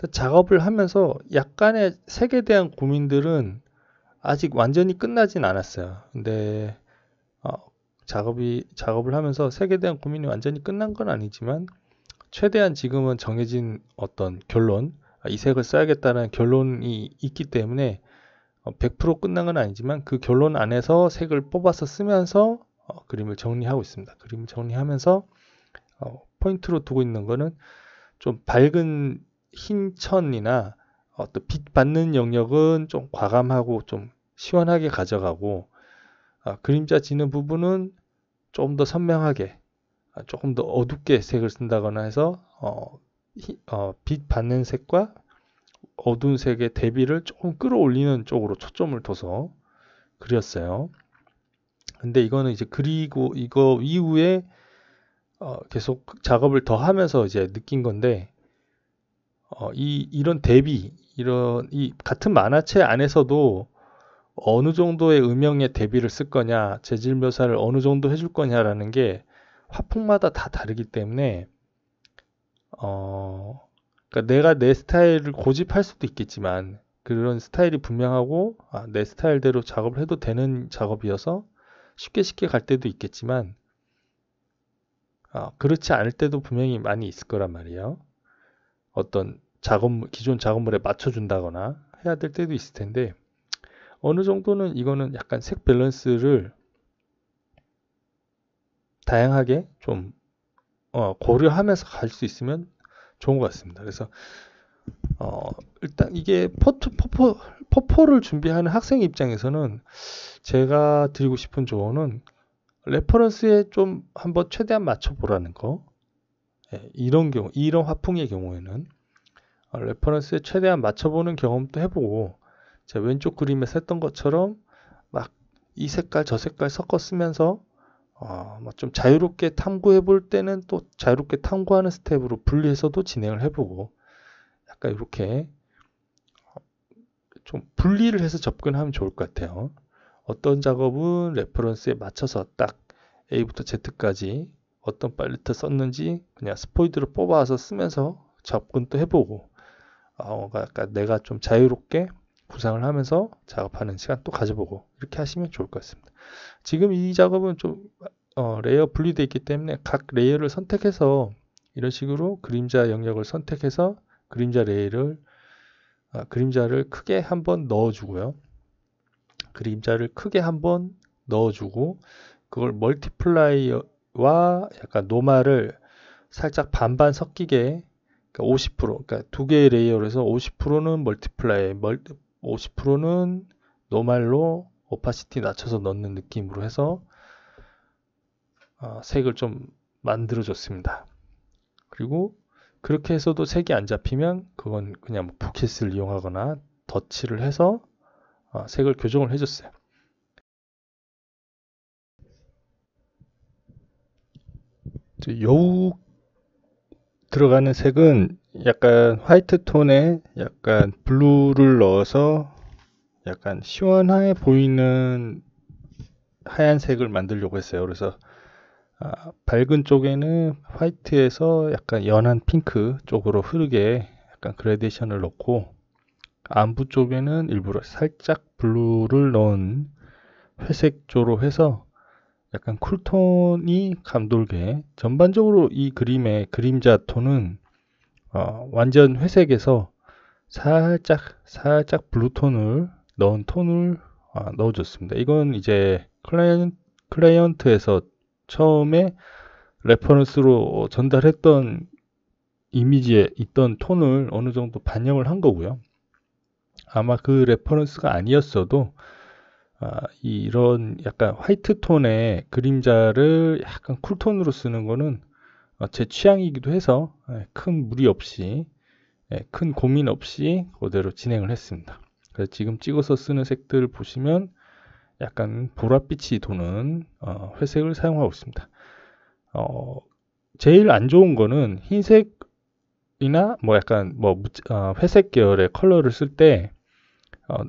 그 작업을 하면서 약간의 색에 대한 고민들은 아직 완전히 끝나진 않았어요. 근데 어, 작업이 작업을 하면서 색에 대한 고민이 완전히 끝난 건 아니지만 최대한 지금은 정해진 어떤 결론 아, 이 색을 써야겠다는 결론이 있기 때문에 100% 어, 끝난 건 아니지만 그 결론 안에서 색을 뽑아서 쓰면서 어, 그림을 정리하고 있습니다. 그림을 정리하면서 어, 포인트로 두고 있는 거는 좀 밝은 흰천이나 어떤 빛 받는 영역은 좀 과감하고 좀 시원하게 가져가고 아, 그림자 지는 부분은 조금 더 선명하게 아, 조금 더 어둡게 색을 쓴다거나 해서 어, 히, 어, 빛 받는 색과 어두운 색의 대비를 조금 끌어올리는 쪽으로 초점을 둬서 그렸어요. 근데 이거는 이제 그리고 이거 이후에 어, 계속 작업을 더 하면서 이제 느낀 건데 어, 이 이런 대비 이런 이 같은 만화책 안에서도 어느 정도의 음영의 대비를 쓸 거냐, 재질 묘사를 어느 정도 해줄 거냐라는 게 화풍마다 다 다르기 때문에 어 그러니까 내가 내 스타일을 고집할 수도 있겠지만 그런 스타일이 분명하고 아, 내 스타일대로 작업을 해도 되는 작업이어서 쉽게 쉽게 갈 때도 있겠지만 어, 그렇지 않을 때도 분명히 많이 있을 거란 말이에요. 어떤 작업 기존 작업물에 맞춰준다거나 해야 될 때도 있을 텐데 어느 정도는 이거는 약간 색 밸런스를 다양하게 좀 어, 고려하면서 갈 수 있으면 좋은 것 같습니다. 그래서 어, 일단 이게 포트, 퍼포, 퍼포를 준비하는 학생 입장에서는 제가 드리고 싶은 조언은 레퍼런스에 좀 한번 최대한 맞춰보라는 거. 예, 이런 경우, 이런 화풍의 경우에는 아, 레퍼런스에 최대한 맞춰보는 경험도 해보고 제 왼쪽 그림에서 했던 것처럼 막 이 색깔 저 색깔 섞어 쓰면서 어, 뭐 좀 자유롭게 탐구해 볼 때는 또 자유롭게 탐구하는 스텝으로 분리해서도 진행을 해보고 약간 이렇게 어, 좀 분리를 해서 접근하면 좋을 것 같아요. 어떤 작업은 레퍼런스에 맞춰서 딱 A부터 Z까지 어떤 팔레트 썼는지 그냥 스포이드로 뽑아서 쓰면서 접근도 해보고 아, 어, 그러 그러니까 내가 좀 자유롭게 구상을 하면서 작업하는 시간 또 가져보고 이렇게 하시면 좋을 것 같습니다. 지금 이 작업은 좀 어, 레이어 분리되어 있기 때문에 각 레이어를 선택해서 이런 식으로 그림자 영역을 선택해서 그림자 레이를 아, 어, 그림자를 크게 한번 넣어주고요. 그림자를 크게 한번 넣어주고 그걸 멀티플라이와 약간 노마를 살짝 반반 섞이게 그러니까 50% 그러니까 두 개의 레이어를 해서 50%는 멀티플라이, 멀 50%는 노말로 오파시티 낮춰서 넣는 느낌으로 해서 어, 색을 좀 만들어 줬습니다. 그리고 그렇게 해서도 색이 안 잡히면 그건 그냥 뭐 포켓을 이용하거나 덧칠을 해서 어, 색을 교정을 해줬어요. 여우 들어가는 색은 약간 화이트 톤에 약간 블루를 넣어서 약간 시원해 보이는 하얀색을 만들려고 했어요. 그래서 아, 밝은 쪽에는 화이트에서 약간 연한 핑크 쪽으로 흐르게 약간 그레디션을 넣고 안부 쪽에는 일부러 살짝 블루를 넣은 회색조로 해서 약간 쿨톤이 감돌게 전반적으로 이 그림의 그림자 톤은 어, 완전 회색에서 살짝 살짝 블루톤을 넣은 톤을 아, 넣어줬습니다. 이건 이제 클라이언, 클라이언트에서 처음에 레퍼런스로 전달했던 이미지에 있던 톤을 어느 정도 반영을 한 거고요. 아마 그 레퍼런스가 아니었어도 아, 이런 약간 화이트 톤의 그림자를 약간 쿨톤으로 쓰는 거는 어, 제 취향이기도 해서 예, 큰 무리 없이 예, 큰 고민 없이 그대로 진행을 했습니다. 그래서 지금 찍어서 쓰는 색들 을 보시면 약간 보랏빛이 도는 어, 회색을 사용하고 있습니다. 어, 제일 안 좋은 거는 흰색이나 뭐 약간 뭐 어, 회색 계열의 컬러를 쓸때 어,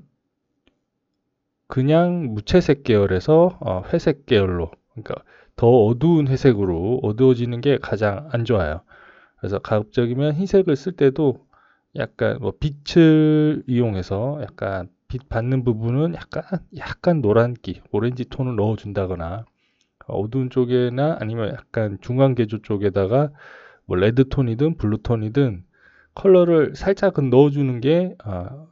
그냥 무채색 계열에서 어, 회색 계열로 그러니까 더 어두운 회색으로 어두워지는 게 가장 안 좋아요. 그래서 가급적이면 흰색을 쓸 때도 약간 뭐 빛을 이용해서 약간 빛 받는 부분은 약간 약간 노란기 오렌지 톤을 넣어준다거나 어두운 쪽에나 아니면 약간 중간 계조 쪽에다가 뭐 레드 톤이든 블루 톤이든 컬러를 살짝은 넣어주는 게 어,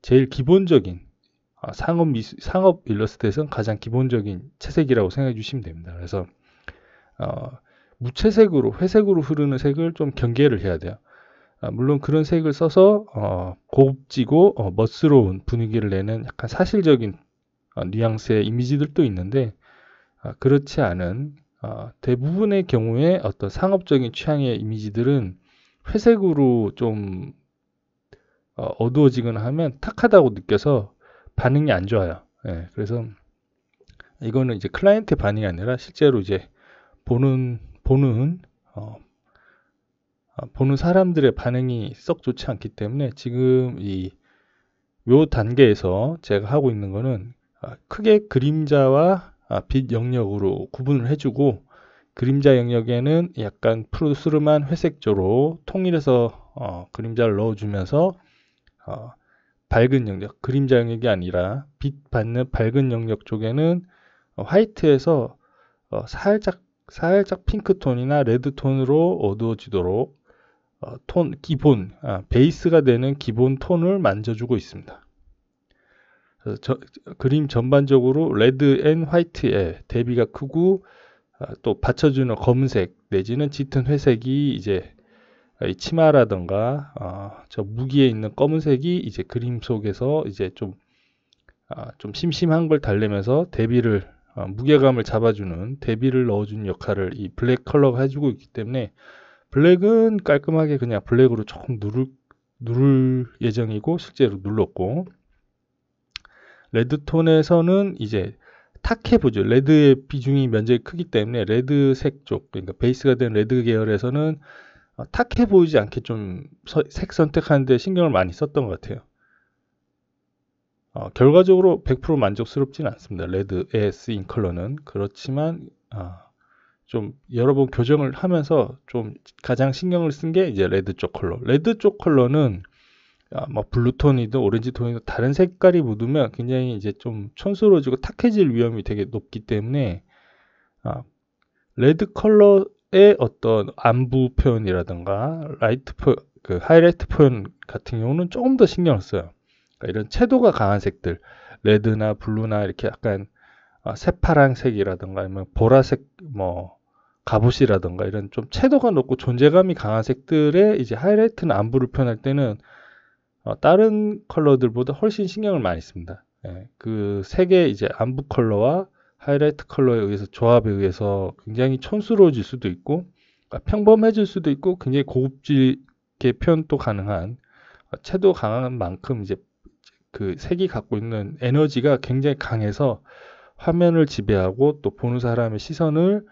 제일 기본적인 아, 상업 미수, 상업 일러스트에서 가장 기본적인 채색이라고 생각해 주시면 됩니다. 그래서 어, 무채색으로 회색으로 흐르는 색을 좀 경계를 해야 돼요. 아, 물론 그런 색을 써서 어, 고급지고 어, 멋스러운 분위기를 내는 약간 사실적인 어, 뉘앙스의 이미지들도 있는데 아, 그렇지 않은 어, 대부분의 경우에 어떤 상업적인 취향의 이미지들은 회색으로 좀 어, 어두워지거나 하면 탁하다고 느껴서 반응이 안 좋아요. 예, 그래서 이거는 이제 클라이언트 반응이 아니라 실제로 이제 보는 보는 어, 어, 보는 사람들의 반응이 썩 좋지 않기 때문에 지금 이 요 단계에서 제가 하고 있는 거는 아, 크게 그림자와 아, 빛 영역으로 구분을 해주고 그림자 영역에는 약간 푸르스름한 회색조로 통일해서 어, 그림자를 넣어주면서 어, 밝은 영역, 그림자 영역이 아니라 빛 받는 밝은 영역 쪽에는 어, 화이트에서 어, 살짝 살짝 핑크톤이나 레드톤으로 어두워지도록 어, 톤 기본 아, 베이스가 되는 기본 톤을 만져주고 있습니다. 저, 그림 전반적으로 레드 앤 화이트의 대비가 크고 아, 또 받쳐주는 검은색 내지는 짙은 회색이 이제 이치마라던가 어, 저 무기에 있는 검은색이 이제 그림 속에서 이제 좀 아, 좀 심심한 걸 달래면서 대비를 어, 무게감을 잡아주는 대비를 넣어준 역할을 이 블랙 컬러가 해주고 있기 때문에 블랙은 깔끔하게 그냥 블랙으로 조금 누를 누를 예정이고 실제로 눌렀고 레드톤에서는 이제 탁해보죠. 레드의 비중이 면적이 크기 때문에 레드색 쪽, 그러니까 베이스가 된 레드 계열에서는 어, 탁해 보이지 않게 좀 색 선택하는데 신경을 많이 썼던 것 같아요. 어, 결과적으로 100% 만족스럽지는 않습니다. 레드 AS 인 컬러는 그렇지만 아, 좀 여러 번 교정을 하면서 좀 가장 신경을 쓴 게 이제 레드 쪽 컬러. 레드 쪽 컬러는 아, 뭐 블루톤이든 오렌지 톤이든 다른 색깔이 묻으면 굉장히 이제 좀 촌스러워지고 탁해질 위험이 되게 높기 때문에 아, 레드 컬러 의 어떤 안부 표현이라든가 라이트 표, 그 하이라이트 표현 같은 경우는 조금 더 신경을 써요. 그러니까 이런 채도가 강한 색들, 레드나 블루나 이렇게 약간 아, 새파란색이라든가 아니면 보라색 뭐 갑옷이라든가 이런 좀 채도가 높고 존재감이 강한 색들의 이제 하이라이트나 안부를 표현할 때는 어, 다른 컬러들보다 훨씬 신경을 많이 씁니다. 예, 그 색의 이제 안부 컬러와 하이라이트 컬러에 의해서 조합에 의해서 굉장히 촌스러워질 수도 있고 그러니까 평범해질 수도 있고 굉장히 고급지게 표현도 가능한 어, 채도 강한 만큼 이제 그 색이 갖고 있는 에너지가 굉장히 강해서 화면을 지배하고 또 보는 사람의 시선을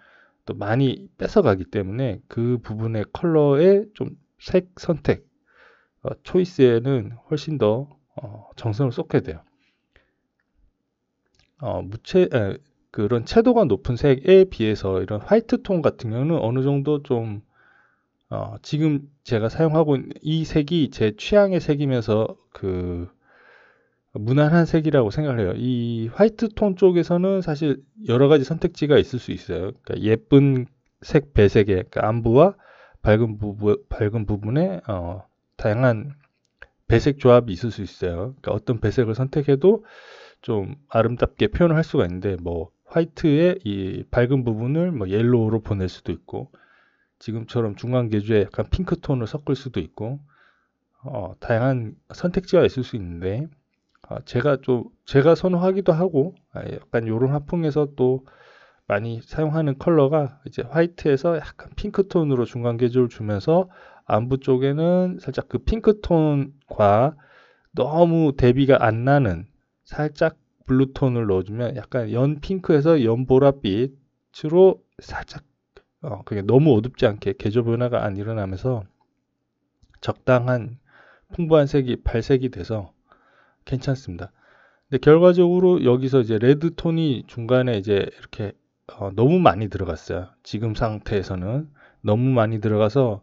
또 많이 뺏어가기 때문에 그 부분의 컬러의 좀 색 선택 어, 초이스에는 훨씬 더 어, 정성을 쏟게 돼요. 어, 무채 에, 그런 채도가 높은 색에 비해서 이런 화이트 톤 같은 경우는 어느 정도 좀 어, 지금 제가 사용하고 있는 이 색이 제 취향의 색이면서 그 무난한 색이라고 생각해요. 이 화이트 톤 쪽에서는 사실 여러 가지 선택지가 있을 수 있어요. 그러니까 예쁜 색 배색의 그러니까 안부와 밝은 부분 밝은 부분에 어, 다양한 배색 조합이 있을 수 있어요. 그러니까 어떤 배색을 선택해도 좀 아름답게 표현을 할 수가 있는데 뭐 화이트의 이 밝은 부분을 뭐 옐로우로 보낼 수도 있고 지금처럼 중간 계주에 약간 핑크 톤을 섞을 수도 있고 어, 다양한 선택지가 있을 수 있는데 어, 제가 좀 제가 선호하기도 하고 아, 약간 이런 화풍에서 또 많이 사용하는 컬러가 이제 화이트에서 약간 핑크 톤으로 중간 계주를 주면서 안부 쪽에는 살짝 그 핑크 톤과 너무 대비가 안 나는 살짝 블루톤을 넣어주면 약간 연 핑크에서 연 보랏빛으로 살짝 어, 그게 너무 어둡지 않게 개조 변화가 안 일어나면서 적당한 풍부한 색이 발색이 돼서 괜찮습니다. 근데 결과적으로 여기서 이제 레드 톤이 중간에 이제 이렇게 어, 너무 많이 들어갔어요. 지금 상태에서는 너무 많이 들어가서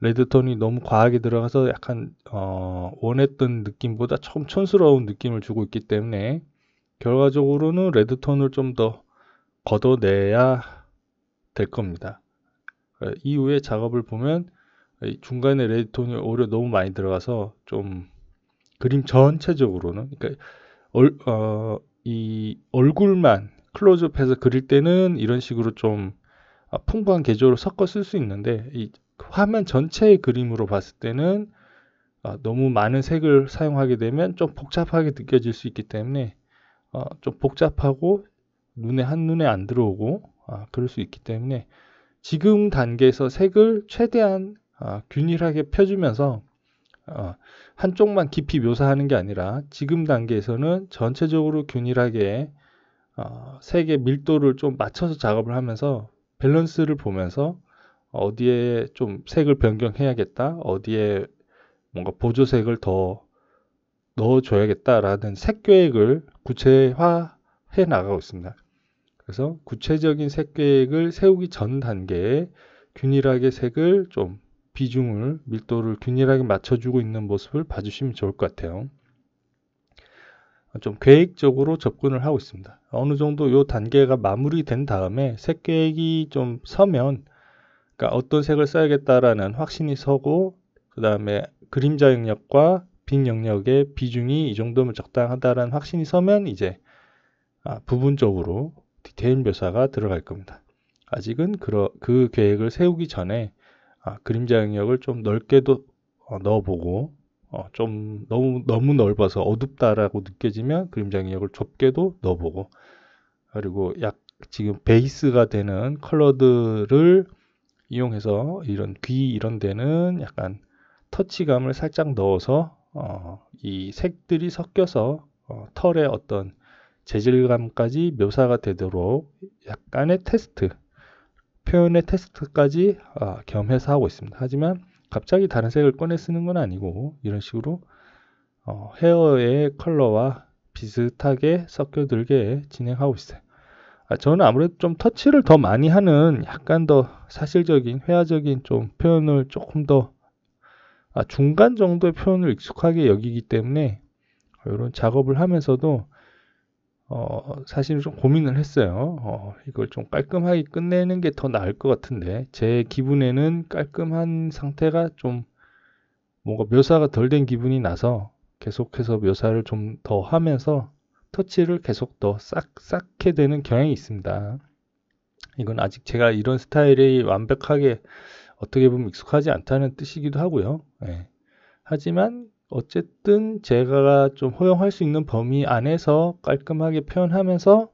레드 톤이 너무 과하게 들어가서 약간 어, 원했던 느낌보다 좀 촌스러운 느낌을 주고 있기 때문에 결과적으로는 레드톤을 좀 더 걷어내야 될 겁니다. 이후에 작업을 보면 중간에 레드톤이 오히려 너무 많이 들어가서 좀 그림 전체적으로는 그러니까 얼, 어, 이 얼굴만 클로즈업해서 그릴 때는 이런 식으로 좀 아, 풍부한 개조로 섞어 쓸 수 있는데 이 화면 전체의 그림으로 봤을 때는 아, 너무 많은 색을 사용하게 되면 좀 복잡하게 느껴질 수 있기 때문에 어, 좀 복잡하고 눈에 한눈에 안 들어오고 아, 그럴 수 있기 때문에 지금 단계에서 색을 최대한 아, 균일하게 펴주면서 아, 한쪽만 깊이 묘사하는 게 아니라 지금 단계에서는 전체적으로 균일하게 어, 색의 밀도를 좀 맞춰서 작업을 하면서 밸런스를 보면서 어디에 좀 색을 변경해야겠다 어디에 뭔가 보조색을 더 넣어줘야겠다라는 색 계획을 구체화해 나가고 있습니다. 그래서 구체적인 색 계획을 세우기 전 단계에 균일하게 색을 좀 비중을 밀도를 균일하게 맞춰주고 있는 모습을 봐주시면 좋을 것 같아요. 좀 계획적으로 접근을 하고 있습니다. 어느 정도 이 단계가 마무리된 다음에 색 계획이 좀 서면 그러니까 어떤 색을 써야겠다라는 확신이 서고 그 다음에 그림자 영역과 빈 영역의 비중이 이 정도면 적당하다라는 확신이 서면 이제 아, 부분적으로 디테일 묘사가 들어갈 겁니다. 아직은 그러, 그 계획을 세우기 전에 아, 그림자 영역을 좀 넓게도 어, 넣어보고 어, 좀 너무 너무 넓어서 어둡다라고 느껴지면 그림자 영역을 좁게도 넣어보고 그리고 약 지금 베이스가 되는 컬러들을 이용해서 이런 귀 이런 데는 약간 터치감을 살짝 넣어서 어, 이 색들이 섞여서 어, 털의 어떤 재질감까지 묘사가 되도록 약간의 테스트, 표현의 테스트까지 어, 겸해서 하고 있습니다. 하지만 갑자기 다른 색을 꺼내 쓰는 건 아니고 이런 식으로 어, 헤어의 컬러와 비슷하게 섞여들게 진행하고 있어요. 아, 저는 아무래도 좀 터치를 더 많이 하는 약간 더 사실적인 회화적인 좀 표현을 조금 더 아, 중간 정도의 표현을 익숙하게 여기기 때문에 이런 작업을 하면서도 어, 사실 좀 고민을 했어요. 어, 이걸 좀 깔끔하게 끝내는 게 더 나을 것 같은데 제 기분에는 깔끔한 상태가 좀 뭔가 묘사가 덜 된 기분이 나서 계속해서 묘사를 좀 더 하면서 터치를 계속 더 싹싹해 되는 경향이 있습니다. 이건 아직 제가 이런 스타일이 완벽하게 어떻게 보면 익숙하지 않다는 뜻이기도 하고요. 예. 하지만 어쨌든 제가 좀 허용할 수 있는 범위 안에서 깔끔하게 표현하면서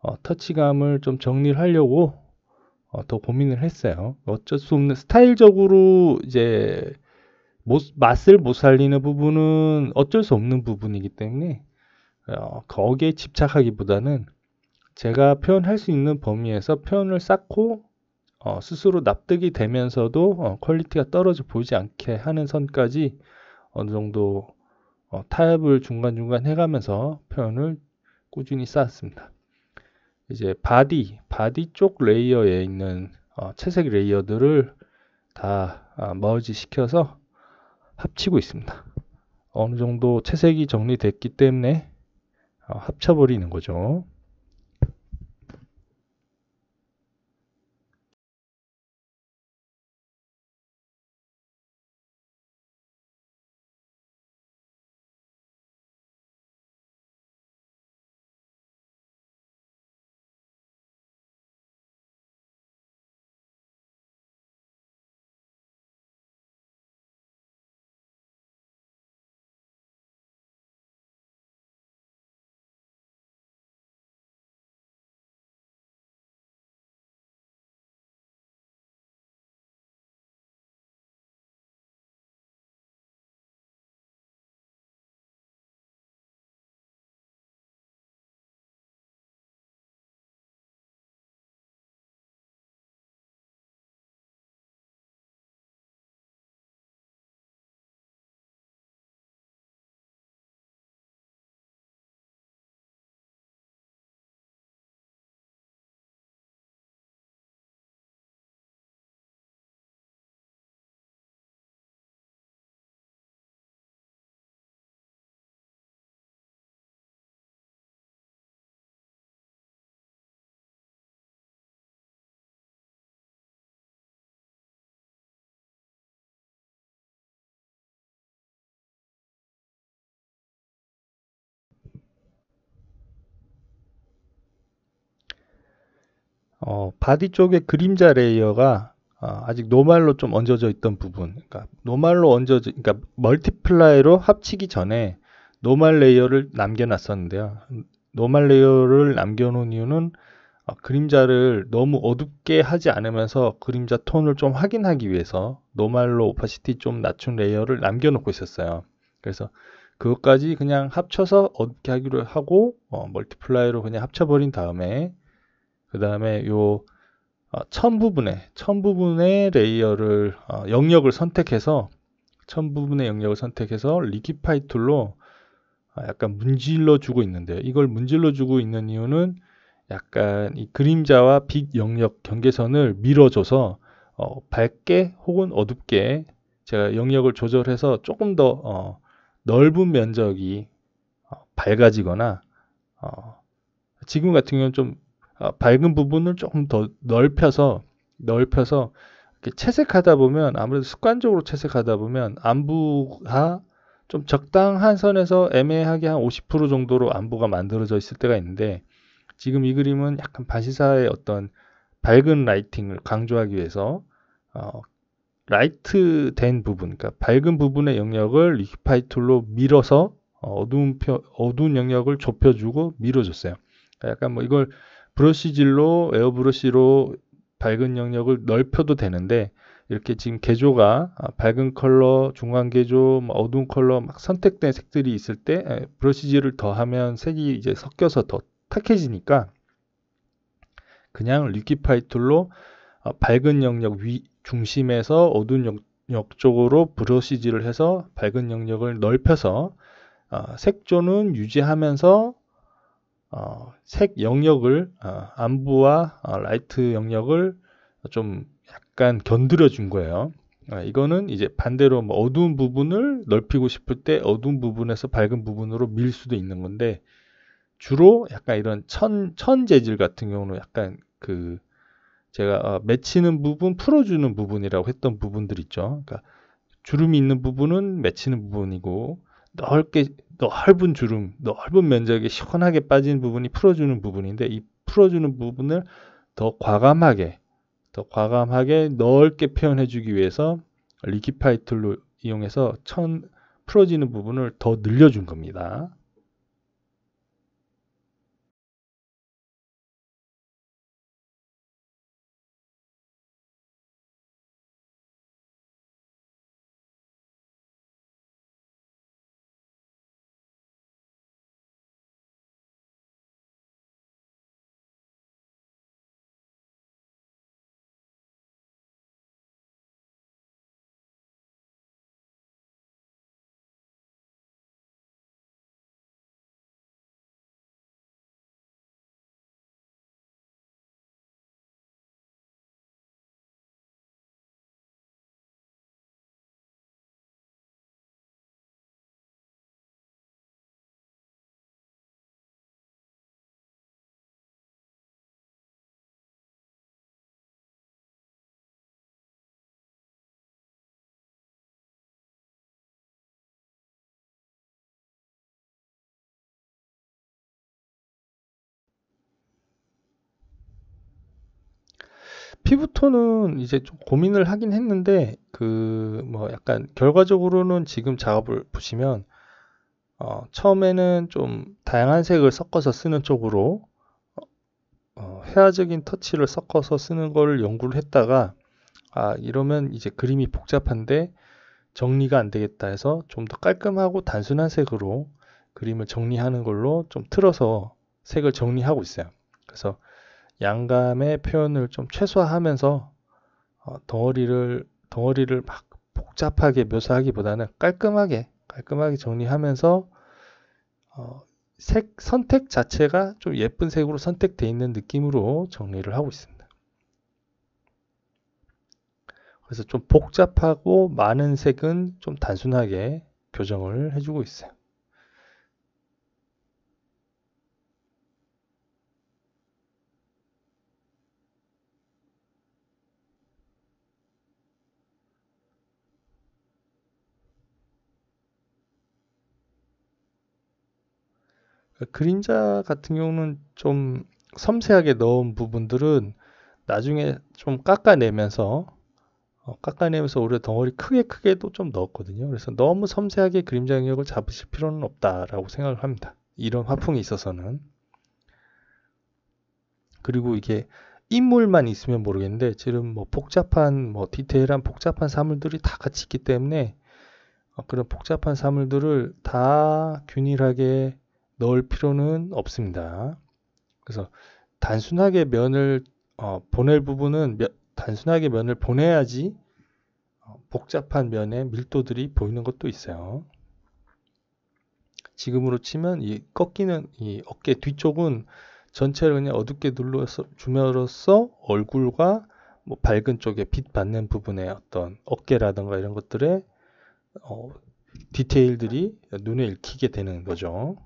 어, 터치감을 좀 정리를 하려고 어, 더 고민을 했어요. 어쩔 수 없는 스타일적으로 이제 못, 맛을 못 살리는 부분은 어쩔 수 없는 부분이기 때문에 어, 거기에 집착하기보다는 제가 표현할 수 있는 범위에서 표현을 쌓고 어, 스스로 납득이 되면서도 어, 퀄리티가 떨어져 보이지 않게 하는 선까지 어느 정도 어, 타협을 중간중간 해가면서 표현을 꾸준히 쌓았습니다. 이제 바디, 바디 쪽 레이어에 있는 어, 채색 레이어들을 다 아, 머지 시켜서 합치고 있습니다. 어느 정도 채색이 정리됐기 때문에 어, 합쳐버리는 거죠. 어, 바디 쪽에 그림자 레이어가 어, 아직 노말로 좀 얹어져 있던 부분, 그러니까 노말로 얹어져, 그러니까 멀티플라이로 합치기 전에 노말 레이어를 남겨놨었는데요. 노말 레이어를 남겨놓은 이유는 어, 그림자를 너무 어둡게 하지 않으면서 그림자 톤을 좀 확인하기 위해서 노말로 오파시티 좀 낮춘 레이어를 남겨놓고 있었어요. 그래서 그것까지 그냥 합쳐서 어둡게 하기로 하고 어, 멀티플라이로 그냥 합쳐버린 다음에 그 다음에 요천 어, 부분에 천 부분의 레이어를 어, 영역을 선택해서 천 부분의 영역을 선택해서 리퀴파이 툴로 어, 약간 문질러 주고 있는데요. 이걸 문질러 주고 있는 이유는 약간 이 그림자와 빛 영역 경계선을 밀어줘서 어, 밝게 혹은 어둡게 제가 영역을 조절해서 조금 더 어, 넓은 면적이 어, 밝아지거나 지금 같은 경우는 좀 어, 밝은 부분을 조금 더 넓혀서 넓혀서 채색하다 보면 아무래도 습관적으로 채색하다 보면 안부가 좀 적당한 선에서 애매하게 한 50% 정도로 안부가 만들어져 있을 때가 있는데 지금 이 그림은 약간 바시사의 어떤 밝은 라이팅을 강조하기 위해서 어, 라이트 된 부분, 그러니까 밝은 부분의 영역을 리퀴파이 툴로 밀어서 어, 어두운, 표, 어두운 영역을 좁혀주고 밀어줬어요. 약간 뭐 이걸 브러시질로 에어브러시로 밝은 영역을 넓혀도 되는데 이렇게 지금 개조가 아, 밝은 컬러, 중간 개조, 뭐 어두운 컬러 막 선택된 색들이 있을 때 예, 브러시질을 더하면 색이 이제 섞여서 더 탁해지니까 그냥 리퀴파이 툴로 어, 밝은 영역 위 중심에서 어두운 영역 쪽으로 브러시질을 해서 밝은 영역을 넓혀서 어, 색조는 유지하면서 어, 색 영역을 어, 안부와 어, 라이트 영역을 좀 약간 견드려 준 거예요. 아, 이거는 이제 반대로 뭐 어두운 부분을 넓히고 싶을 때 어두운 부분에서 밝은 부분으로 밀 수도 있는 건데 주로 약간 이런 천, 천 재질 같은 경우는 약간 그 제가 어, 맺히는 부분, 풀어주는 부분이라고 했던 부분들 있죠. 그러니까 주름이 있는 부분은 맺히는 부분이고 넓게 넓은 주름, 넓은 면적에 시원하게 빠진 부분이 풀어주는 부분인데 이 풀어주는 부분을 더 과감하게, 더 과감하게 넓게 표현해주기 위해서 리퀴파이툴로 이용해서 천 풀어지는 부분을 더 늘려준 겁니다. 2부터는 이제 좀 고민을 하긴 했는데 그 뭐 약간 결과적으로는 지금 작업을 보시면 어, 처음에는 좀 다양한 색을 섞어서 쓰는 쪽으로 어, 어, 회화적인 터치를 섞어서 쓰는 걸 연구를 했다가 아 이러면 이제 그림이 복잡한데 정리가 안 되겠다 해서 좀 더 깔끔하고 단순한 색으로 그림을 정리하는 걸로 좀 틀어서 색을 정리하고 있어요. 그래서 양감의 표현을 좀 최소화하면서 어, 덩어리를 덩어리를 막 복잡하게 묘사하기보다는 깔끔하게 깔끔하게 정리하면서 어, 색 선택 자체가 좀 예쁜 색으로 선택되어 있는 느낌으로 정리를 하고 있습니다. 그래서 좀 복잡하고 많은 색은 좀 단순하게 교정을 해주고 있어요. 그림자 같은 경우는 좀 섬세하게 넣은 부분들은 나중에 좀 깎아내면서 어, 깎아내면서 오히려 덩어리 크게 크게도 좀 넣었거든요. 그래서 너무 섬세하게 그림자 영역을 잡으실 필요는 없다라고 생각을 합니다. 이런 화풍이 있어서는 그리고 이게 인물만 있으면 모르겠는데 지금 뭐 복잡한 뭐 디테일한 복잡한 사물들이 다 같이 있기 때문에 어, 그런 복잡한 사물들을 다 균일하게 넣을 필요는 없습니다. 그래서 단순하게 면을 어, 보낼 부분은 면, 단순하게 면을 보내야지 어, 복잡한 면의 밀도들이 보이는 것도 있어요. 지금으로 치면 이 꺾이는 이 어깨 뒤쪽은 전체를 그냥 어둡게 눌러서 주면으 얼굴과 뭐 밝은 쪽에 빛 받는 부분의 어떤 어깨라든가 이런 것들의 어, 디테일들이 눈에 읽히게 되는 거죠.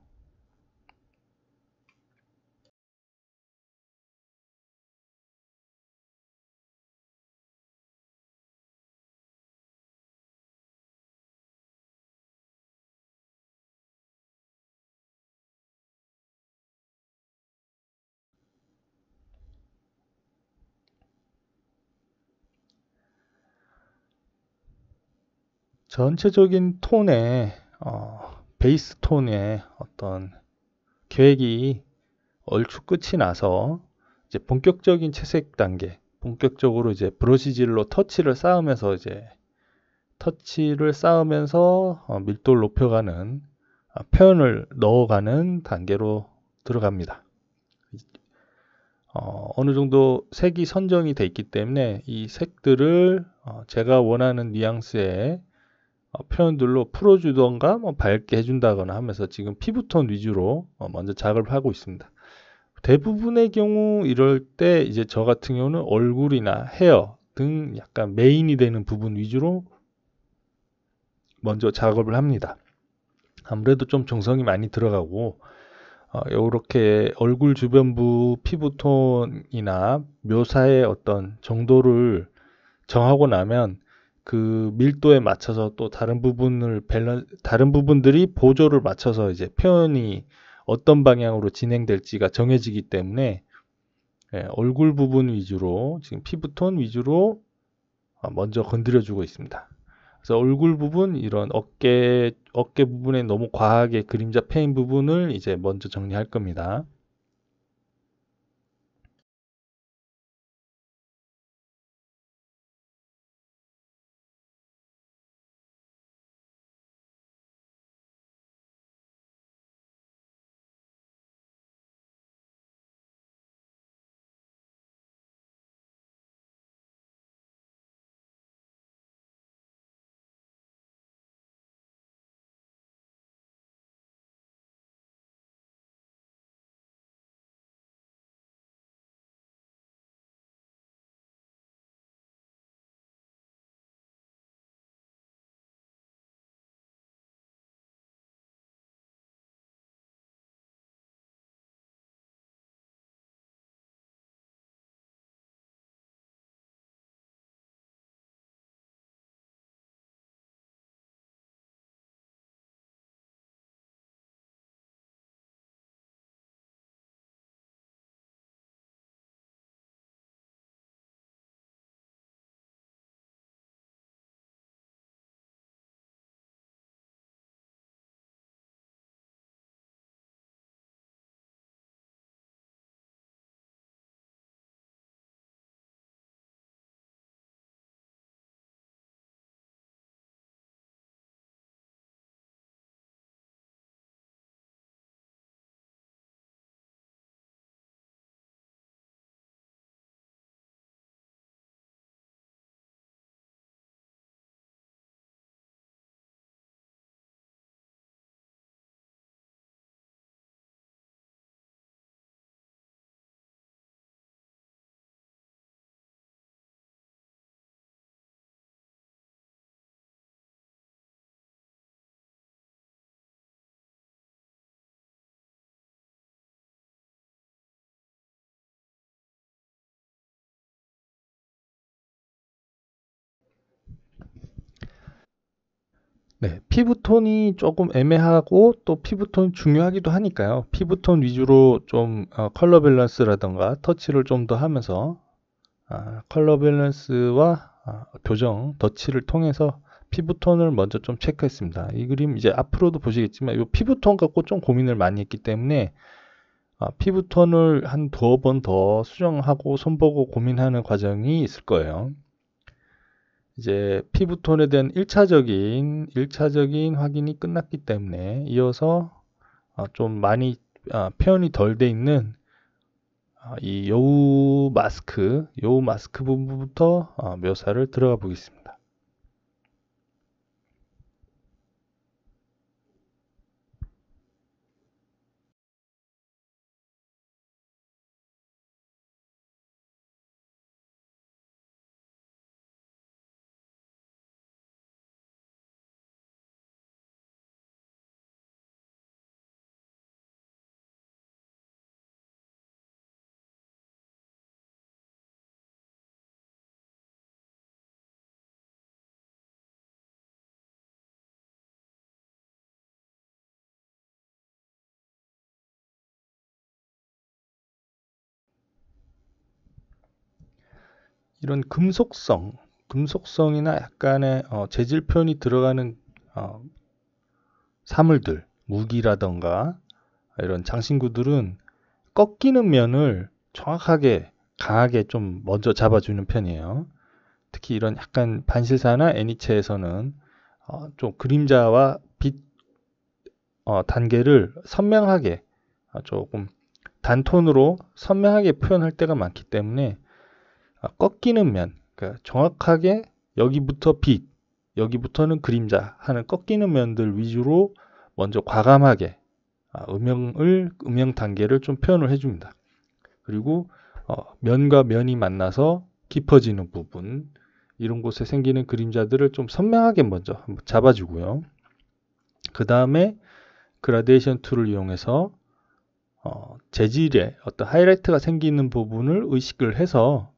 전체적인 톤의 어, 베이스 톤의 어떤 계획이 얼추 끝이 나서 이제 본격적인 채색 단계, 본격적으로 이제 브러시질로 터치를 쌓으면서 이제 터치를 쌓으면서 어, 밀도를 높여가는 어, 표현을 넣어가는 단계로 들어갑니다. 어, 어느 정도 색이 선정이 돼 있기 때문에 이 색들을 어, 제가 원하는 뉘앙스에 어, 표현들로 풀어주던가 뭐 밝게 해준다거나 하면서 지금 피부톤 위주로 어, 먼저 작업을 하고 있습니다. 대부분의 경우 이럴 때 이제 저 같은 경우는 얼굴이나 헤어 등 약간 메인이 되는 부분 위주로 먼저 작업을 합니다. 아무래도 좀 정성이 많이 들어가고 어, 이렇게 얼굴 주변부 피부톤이나 묘사의 어떤 정도를 정하고 나면 그 밀도에 맞춰서 또 다른 부분을 밸런 다른 부분들이 보조를 맞춰서 이제 표현이 어떤 방향으로 진행될지가 정해지기 때문에 예, 얼굴 부분 위주로 지금 피부톤 위주로 아, 먼저 건드려주고 있습니다. 그래서 얼굴 부분 이런 어깨 어깨 부분에 너무 과하게 그림자 패인 부분을 이제 먼저 정리할 겁니다. 네, 피부톤이 조금 애매하고 또 피부톤 중요하기도 하니까요. 피부톤 위주로 좀 어, 컬러 밸런스라던가 터치를 좀 더 하면서 아, 컬러 밸런스와 아, 교정, 덧치를 통해서 피부톤을 먼저 좀 체크했습니다. 이 그림 이제 앞으로도 보시겠지만 이 피부톤 갖고 좀 고민을 많이 했기 때문에 아, 피부톤을 한 두어 번 더 수정하고 손보고 고민하는 과정이 있을 거예요. 이제 피부톤에 대한 1차적인 1차적인 확인이 끝났기 때문에 이어서 어, 좀 많이 아, 표현이 덜 돼 있는 아, 이 여우 마스크, 여우 마스크 부분부터 어, 묘사를 들어가 보겠습니다. 이런 금속성, 금속성이나 약간의 어, 재질 표현이 들어가는 어, 사물들, 무기라던가 이런 장신구들은 꺾이는 면을 정확하게 강하게 좀 먼저 잡아주는 편이에요. 특히 이런 약간 반실사나 애니체에서는 어, 좀 그림자와 빛 어, 단계를 선명하게 어, 조금 단톤으로 선명하게 표현할 때가 많기 때문에 아, 꺾이는 면, 그러니까 정확하게 여기부터 빛, 여기부터는 그림자 하는 꺾이는 면들 위주로 먼저 과감하게 아, 음영을 음영 단계를 좀 표현을 해줍니다. 그리고 어, 면과 면이 만나서 깊어지는 부분 이런 곳에 생기는 그림자들을 좀 선명하게 먼저 잡아주고요. 그 다음에 그라데이션 툴을 이용해서 어, 재질의 어떤 하이라이트가 생기는 부분을 의식을 해서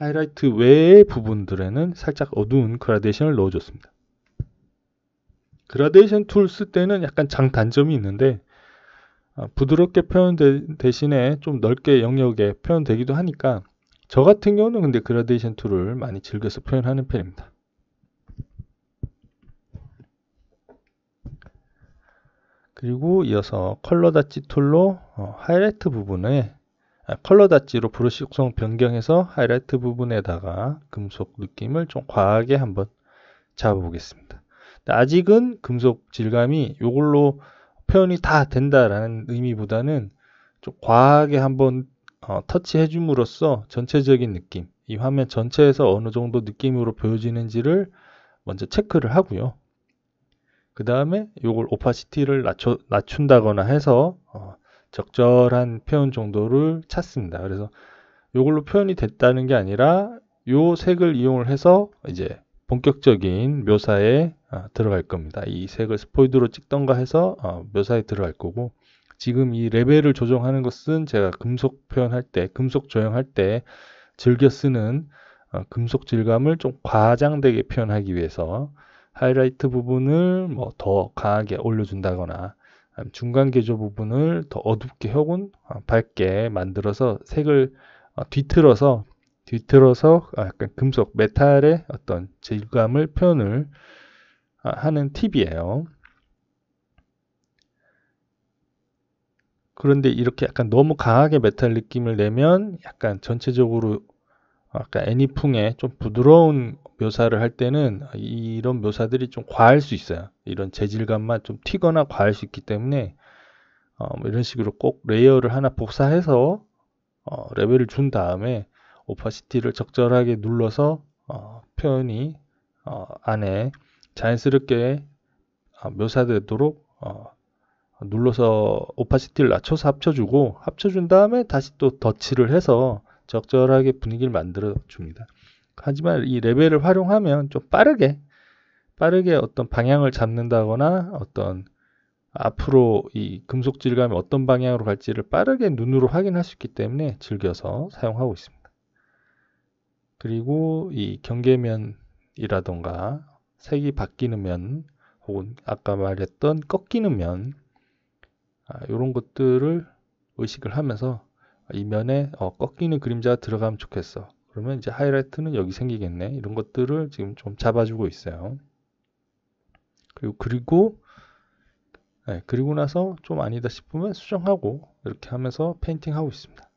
하이라이트 외의 부분들에는 살짝 어두운 그라데이션을 넣어줬습니다. 그라데이션 툴 쓸 때는 약간 장단점이 있는데 아, 부드럽게 표현 대신에 좀 넓게 영역에 표현되기도 하니까 저 같은 경우는 근데 그라데이션 툴을 많이 즐겨서 표현하는 편입니다. 그리고 이어서 컬러 다지 툴로 어, 하이라이트 부분에 아, 컬러 닷지로 브러시 구성 변경해서 하이라이트 부분에다가 금속 느낌을 좀 과하게 한번 잡아보겠습니다. 아직은 금속 질감이 이걸로 표현이 다 된다라는 의미보다는 좀 과하게 한번 어, 터치해줌으로써 전체적인 느낌, 이 화면 전체에서 어느 정도 느낌으로 보여지는지를 먼저 체크를 하고요. 그 다음에 이걸 오파시티를 낮춘다거나 해서 어, 적절한 표현 정도를 찾습니다. 그래서 이걸로 표현이 됐다는 게 아니라 이 색을 이용을 해서 이제 본격적인 묘사에 어, 들어갈 겁니다. 이 색을 스포이드로 찍던가 해서 어, 묘사에 들어갈 거고 지금 이 레벨을 조정하는 것은 제가 금속 표현할 때, 금속 조형할 때 즐겨 쓰는 어, 금속 질감을 좀 과장되게 표현하기 위해서 하이라이트 부분을 뭐 더 강하게 올려준다거나 음, 중간 개조 부분을 더 어둡게 혹은 어, 밝게 만들어서 색을 어, 뒤틀어서 뒤틀어서 아, 약간 금속 메탈의 어떤 질감을 표현을 아, 하는 팁이에요. 그런데 이렇게 약간 너무 강하게 메탈 느낌을 내면 약간 전체적으로 어, 약간 애니풍의 좀 부드러운 묘사를 할 때는 이런 묘사들이 좀 과할 수 있어요. 이런 재질감만 좀 튀거나 과할 수 있기 때문에 어, 뭐 이런 식으로 꼭 레이어를 하나 복사해서 어, 레벨을 준 다음에 오퍼시티를 적절하게 눌러서 어, 표현이 어, 안에 자연스럽게 어, 묘사되도록 어, 눌러서 오파시티를 낮춰서 합쳐주고 합쳐준 다음에 다시 또 덧칠을 해서 적절하게 분위기를 만들어 줍니다. 하지만 이 레벨을 활용하면 좀 빠르게 빠르게 어떤 방향을 잡는다거나 어떤 앞으로 이 금속 질감이 어떤 방향으로 갈지를 빠르게 눈으로 확인할 수 있기 때문에 즐겨서 사용하고 있습니다. 그리고 이 경계면이라던가 색이 바뀌는 면 혹은 아까 말했던 꺾이는 면 아, 이런 것들을 의식을 하면서 이 면에 어, 꺾이는 그림자가 들어가면 좋겠어. 그러면 이제 하이라이트는 여기 생기겠네. 이런 것들을 지금 좀 잡아주고 있어요. 그리고, 그리고, 네, 그리고 나서 좀 아니다 싶으면 수정하고 이렇게 하면서 페인팅하고 있습니다.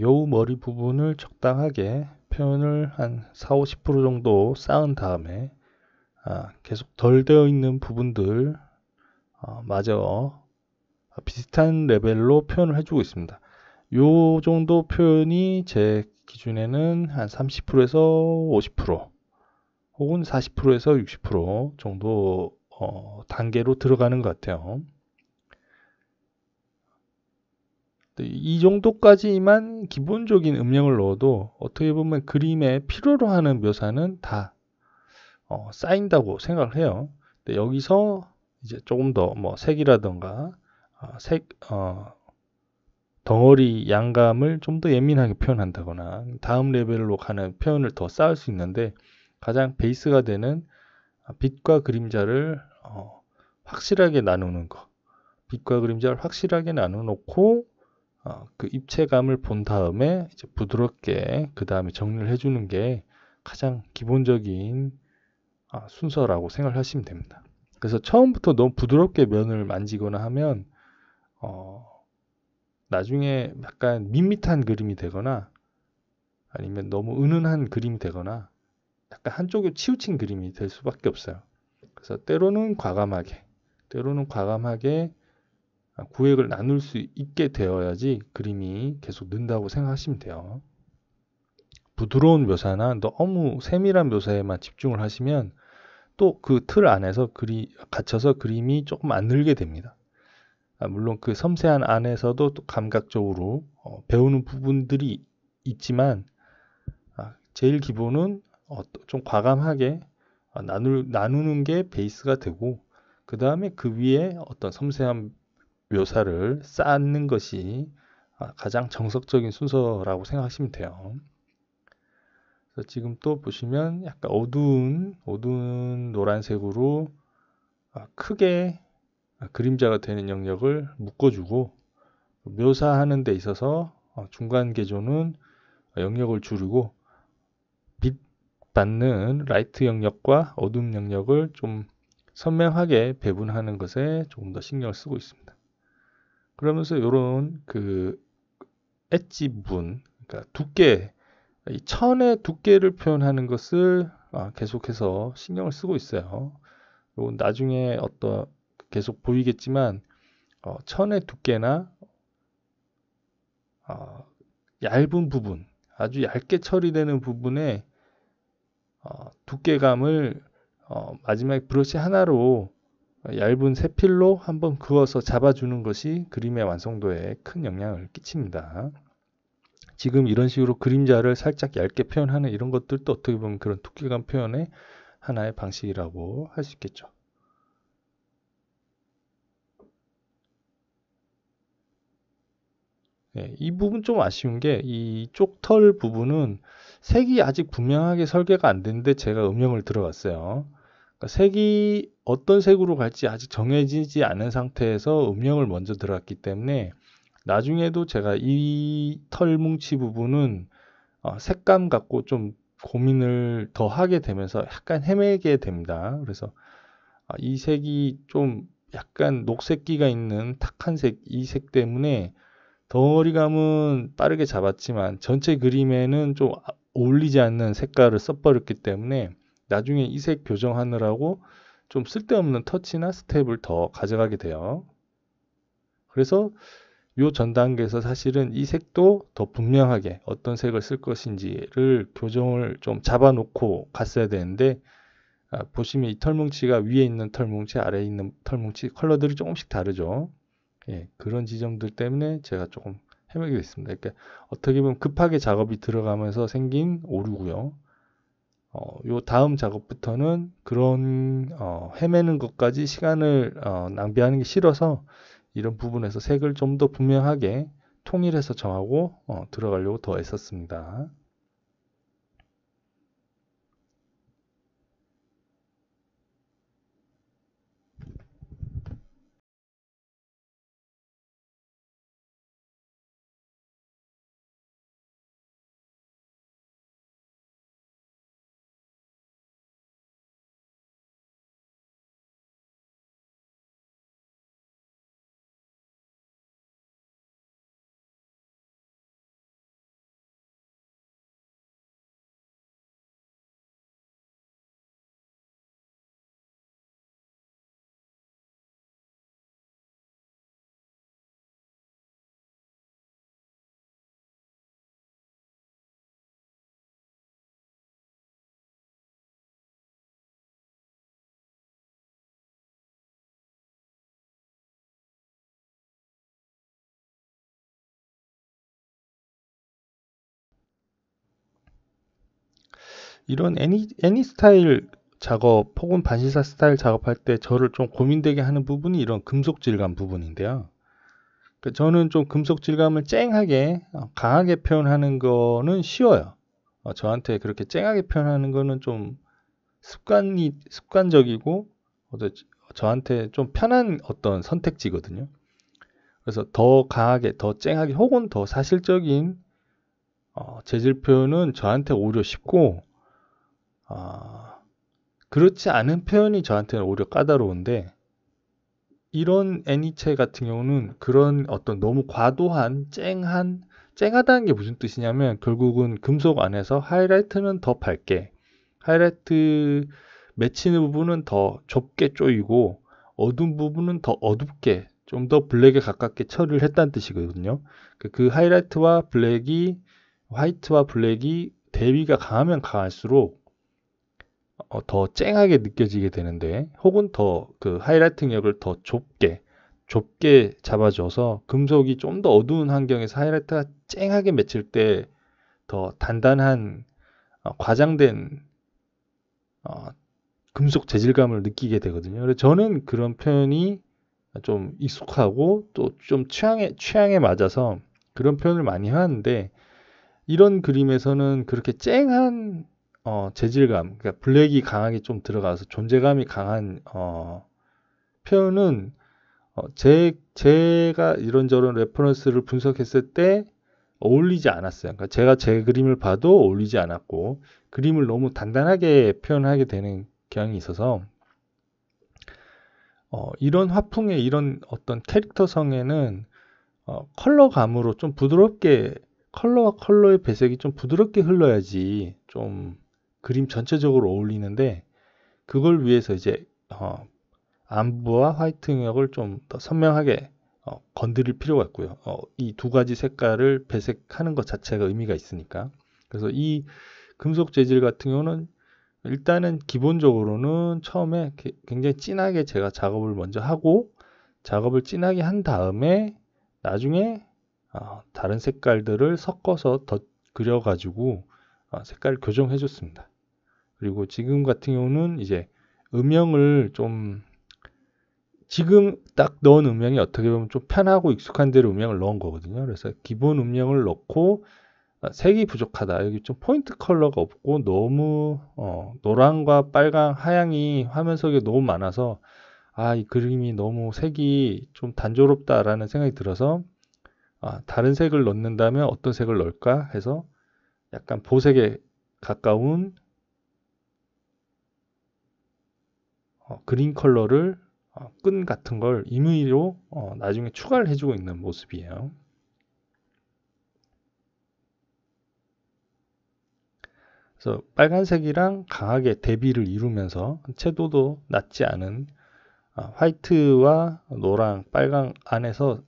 여우 어, 머리 부분을 적당하게 표현을 한 4, 50% 정도 쌓은 다음에 아, 계속 덜 되어 있는 부분들 어, 마저 비슷한 레벨로 표현을 해주고 있습니다. 요 정도 표현이 제 기준에는 한 30%에서 50% 혹은 40%에서 60% 정도 어, 단계로 들어가는 것 같아요. 네, 이 정도까지만 기본적인 음영을 넣어도 어떻게 보면 그림에 필요로 하는 묘사는 다 어, 쌓인다고 생각을 해요. 근데 여기서 이제 조금 더 뭐 색이라던가 어, 색 어, 덩어리 양감을 좀 더 예민하게 표현한다거나 다음 레벨로 가는 표현을 더 쌓을 수 있는데 가장 베이스가 되는 빛과 그림자를 어, 확실하게 나누는 것 빛과 그림자를 확실하게 나눠 놓고 어, 그 입체감을 본 다음에 이제 부드럽게 그 다음에 정리를 해주는 게 가장 기본적인 아, 순서라고 생각하시면 됩니다. 그래서 처음부터 너무 부드럽게 면을 만지거나 하면 어, 나중에 약간 밋밋한 그림이 되거나 아니면 너무 은은한 그림이 되거나 약간 한쪽에 치우친 그림이 될 수밖에 없어요. 그래서 때로는 과감하게, 때로는 과감하게 구획을 나눌 수 있게 되어야지 그림이 계속 는다고 생각하시면 돼요. 부드러운 묘사나 너무 세밀한 묘사에만 집중을 하시면 또 그 틀 안에서 그리, 갇혀서 그림이 조금 안 늘게 됩니다. 아, 물론 그 섬세한 안에서도 감각적으로 어, 배우는 부분들이 있지만 아, 제일 기본은 어, 좀 과감하게 아, 나눌, 나누는 게 베이스가 되고 그 다음에 그 위에 어떤 섬세한 묘사를 쌓는 것이 가장 정석적인 순서라고 생각하시면 돼요. 그래서 지금 또 보시면 약간 어두운 어두운 노란색으로 크게 그림자가 되는 영역을 묶어주고 묘사하는 데 있어서 중간 개조는 영역을 줄이고 빛 받는 라이트 영역과 어둠 영역을 좀 선명하게 배분하는 것에 조금 더 신경을 쓰고 있습니다. 그러면서 요런그 엣지 부분, 그러니까 두께, 이 천의 두께를 표현하는 것을 아, 계속해서 신경을 쓰고 있어요. 이건 나중에 어떤 계속 보이겠지만 어, 천의 두께나 어, 얇은 부분, 아주 얇게 처리되는 부분에 어, 두께감을 어, 마지막 브러쉬 하나로 얇은 새필로 한번 그어서 잡아주는 것이 그림의 완성도에 큰 영향을 끼칩니다. 지금 이런 식으로 그림자를 살짝 얇게 표현하는 이런 것들도 어떻게 보면 그런 두께감 표현의 하나의 방식이라고 할 수 있겠죠. 네, 이 부분 좀 아쉬운 게 이쪽 털 부분은 색이 아직 분명하게 설계가 안 됐는데 제가 음영을 들어갔어요. 그러니까 색이 어떤 색으로 갈지 아직 정해지지 않은 상태에서 음영을 먼저 들어갔기 때문에 나중에도 제가 이 털뭉치 부분은 어, 색감 갖고 좀 고민을 더 하게 되면서 약간 헤매게 됩니다. 그래서 아, 이 색이 좀 약간 녹색기가 있는 탁한 색, 이 색 때문에 덩어리감은 빠르게 잡았지만 전체 그림에는 좀 아, 어울리지 않는 색깔을 써버렸기 때문에 나중에 이 색 교정하느라고 좀 쓸데없는 터치나 스텝을 더 가져가게 돼요. 그래서 이 전 단계에서 사실은 이 색도 더 분명하게 어떤 색을 쓸 것인지를 교정을 좀 잡아놓고 갔어야 되는데 아, 보시면 이 털뭉치가 위에 있는 털뭉치, 아래에 있는 털뭉치 컬러들이 조금씩 다르죠. 예, 그런 지점들 때문에 제가 조금 헤매게 됐습니다. 그러니까 어떻게 보면 급하게 작업이 들어가면서 생긴 오류고요. 어, 요 다음 작업부터는 그런 어, 헤매는 것까지 시간을 어, 낭비하는 게 싫어서 이런 부분에서 색을 좀 더 분명하게 통일해서 정하고 어, 들어가려고 더 애썼습니다. 이런 애니, 애니 스타일 작업 혹은 반시사 스타일 작업할 때 저를 좀 고민되게 하는 부분이 이런 금속 질감 부분인데요. 그러니까 저는 좀 금속 질감을 쨍하게 어, 강하게 표현하는 거는 쉬워요. 어, 저한테 그렇게 쨍하게 표현하는 거는 좀 습관이 습관적이고 저한테 좀 편한 어떤 선택지거든요. 그래서 더 강하게, 더 쨍하게 혹은 더 사실적인 어, 재질 표현은 저한테 오히려 쉽고 아, 그렇지 않은 표현이 저한테는 오히려 까다로운데 이런 애니체 같은 경우는 그런 어떤 너무 과도한 쨍한 쨍하다는 게 무슨 뜻이냐면 결국은 금속 안에서 하이라이트는 더 밝게 하이라이트 맺히는 부분은 더 좁게 쪼이고 어두운 부분은 더 어둡게 좀 더 블랙에 가깝게 처리를 했다는 뜻이거든요. 그, 그 하이라이트와 블랙이 화이트와 블랙이 대비가 강하면 강할수록 어, 더 쨍하게 느껴지게 되는데 혹은 더 그 하이라이팅력을 더 좁게 좁게 잡아줘서 금속이 좀 더 어두운 환경에서 하이라이트가 쨍하게 맺힐 때 더 단단한 어, 과장된 어, 금속 재질감을 느끼게 되거든요. 그래서 저는 그런 표현이 좀 익숙하고 또 좀 취향에 취향에 맞아서 그런 표현을 많이 하는데 이런 그림에서는 그렇게 쨍한 어, 재질감, 그러니까 블랙이 강하게 좀 들어가서 존재감이 강한 어, 표현은 어, 제, 제가 이런저런 레퍼런스를 분석했을 때 어울리지 않았어요. 그러니까 제가 제 그림을 봐도 어울리지 않았고 그림을 너무 단단하게 표현하게 되는 경향이 있어서 어, 이런 화풍의 이런 어떤 캐릭터성에는 어, 컬러감으로 좀 부드럽게 컬러와 컬러의 배색이 좀 부드럽게 흘러야지 좀 그림 전체적으로 어울리는데 그걸 위해서 이제 어, 안부와 화이트 영역을 좀 더 선명하게 어, 건드릴 필요가 있고요. 어, 이 두 가지 색깔을 배색하는 것 자체가 의미가 있으니까. 그래서 이 금속 재질 같은 경우는 일단은 기본적으로는 처음에 굉장히 진하게 제가 작업을 먼저 하고 작업을 진하게 한 다음에 나중에 어, 다른 색깔들을 섞어서 더 그려가지고 어, 색깔 을 교정해 줬습니다. 그리고 지금 같은 경우는 이제 음영을 좀 지금 딱 넣은 음영이 어떻게 보면 좀 편하고 익숙한 대로 음영을 넣은 거거든요. 그래서 기본 음영을 넣고 아, 색이 부족하다. 여기 좀 포인트 컬러가 없고 너무 어, 노란과 빨강, 하양이 화면 속에 너무 많아서 아, 이 그림이 너무 색이 좀 단조롭다라는 생각이 들어서 아, 다른 색을 넣는다면 어떤 색을 넣을까 해서 약간 보색에 가까운 어, 그린 컬러를 어, 끈 같은 걸 임의로 어, 나중에 추가를 해주고 있는 모습이에요. 그래서 빨간색이랑 강하게 대비를 이루면서 채도도 낮지 않은 어, 화이트와 노랑, 빨강 안에서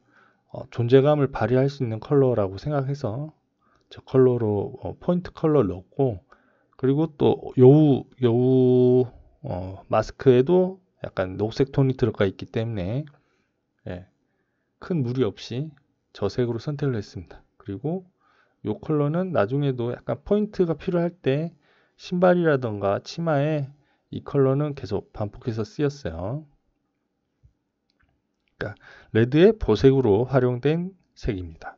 어, 존재감을 발휘할 수 있는 컬러라고 생각해서 저 컬러로 어, 포인트 컬러를 넣고 그리고 또 여우 여우 어, 마스크에도 약간 녹색 톤이 들어가 있기 때문에 예, 큰 무리 없이 저색으로 선택을 했습니다. 그리고 이 컬러는 나중에도 약간 포인트가 필요할 때 신발이라던가 치마에 이 컬러는 계속 반복해서 쓰였어요. 그러니까 레드의 보색으로 활용된 색입니다.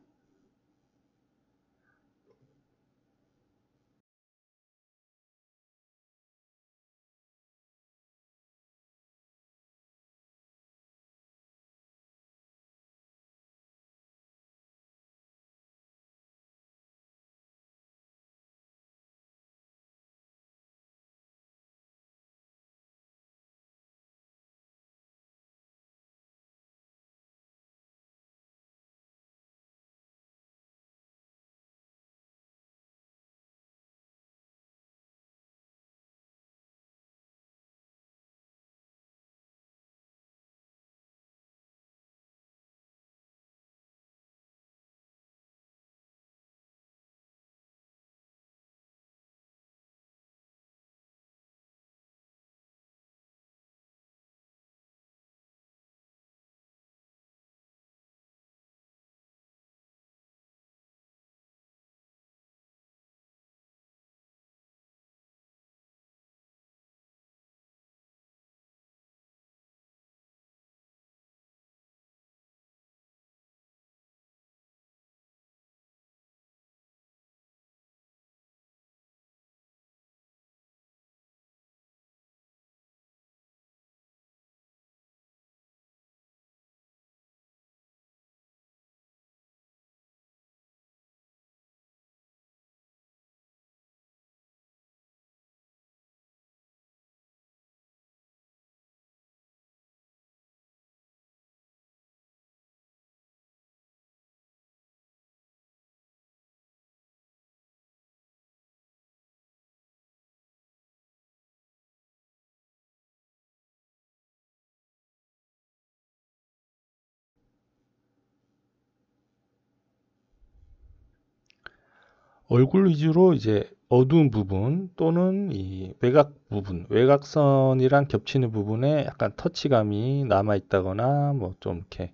얼굴 위주로 이제 어두운 부분 또는 이 외곽 부분, 외곽선이랑 겹치는 부분에 약간 터치감이 남아 있다거나 뭐 좀 이렇게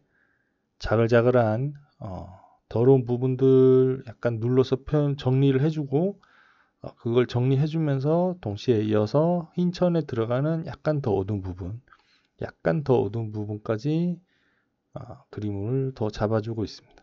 자글자글한 어, 더러운 부분들 약간 눌러서 표현 정리를 해주고 어, 그걸 정리해주면서 동시에 이어서 흰천에 들어가는 약간 더 어두운 부분, 약간 더 어두운 부분까지 어, 그림을 더 잡아주고 있습니다.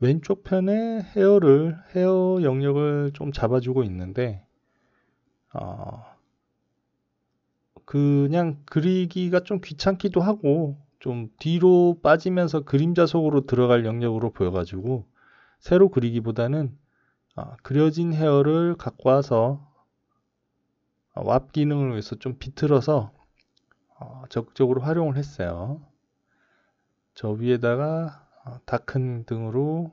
왼쪽 편에 헤어를 헤어 영역을 좀 잡아주고 있는데 어, 그냥 그리기가 좀 귀찮기도 하고 좀 뒤로 빠지면서 그림자 속으로 들어갈 영역으로 보여가지고 새로 그리기보다는 어, 그려진 헤어를 갖고 와서 어, 왑 기능을 위해서 좀 비틀어서 어, 적극적으로 활용을 했어요. 저 위에다가 어, 다큰 등으로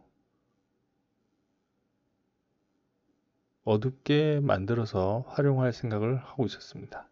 어둡게 만들어서 활용할 생각을 하고 있었습니다.